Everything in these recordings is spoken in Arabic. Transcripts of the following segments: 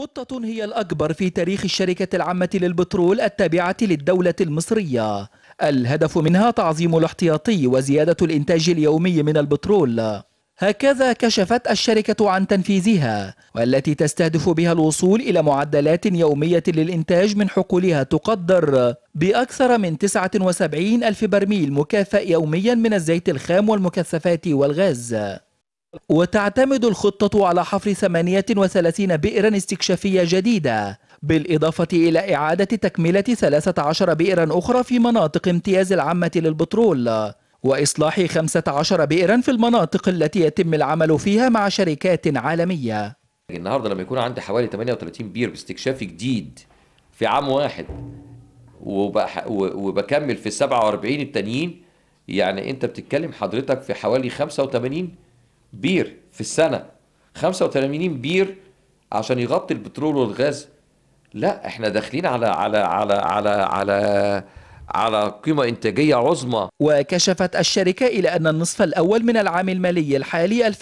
خطة هي الأكبر في تاريخ الشركة العامة للبترول التابعة للدولة المصرية الهدف منها تعظيم الاحتياطي وزيادة الإنتاج اليومي من البترول هكذا كشفت الشركة عن تنفيذها والتي تستهدف بها الوصول إلى معدلات يومية للإنتاج من حقولها تقدر بأكثر من 79 ألف برميل مكافأ يوميا من الزيت الخام والمكثفات والغاز وتعتمد الخطة على حفر 38 بئرا استكشافية جديدة بالإضافة إلى إعادة تكملة 13 بئرا أخرى في مناطق امتياز العامة للبترول وإصلاح 15 بئرا في المناطق التي يتم العمل فيها مع شركات عالمية النهاردة لما يكون عندي حوالي 38 بير باستكشاف جديد في عام واحد وبكمل في 47 التانيين يعني انت بتتكلم حضرتك في حوالي 85 بير في السنه 85 بير عشان يغطي البترول والغاز لا احنا داخلين على على على على على على قيمة إنتاجية عظمى وكشفت الشركة إلى أن النصف الأول من العام المالي الحالي 2018-2019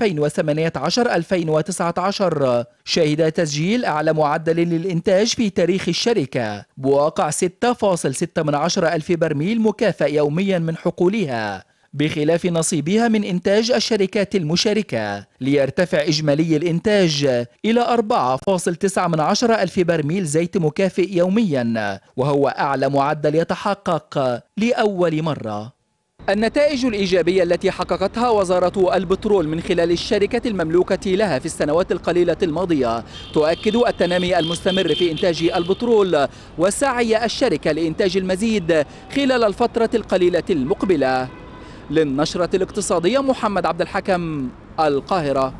شهد تسجيل أعلى معدل للإنتاج في تاريخ الشركة بواقع 6.6 ألف برميل مكافأ يوميا من حقولها بخلاف نصيبها من إنتاج الشركات المشاركة ليرتفع إجمالي الإنتاج إلى 4.9 من ألف برميل زيت مكافئ يوميا وهو أعلى معدل يتحقق لأول مرة النتائج الإيجابية التي حققتها وزارة البترول من خلال الشركة المملوكة لها في السنوات القليلة الماضية تؤكد التنامي المستمر في إنتاج البترول وسعي الشركة لإنتاج المزيد خلال الفترة القليلة المقبلة للنشرة الاقتصادية محمد عبد الحكم القاهرة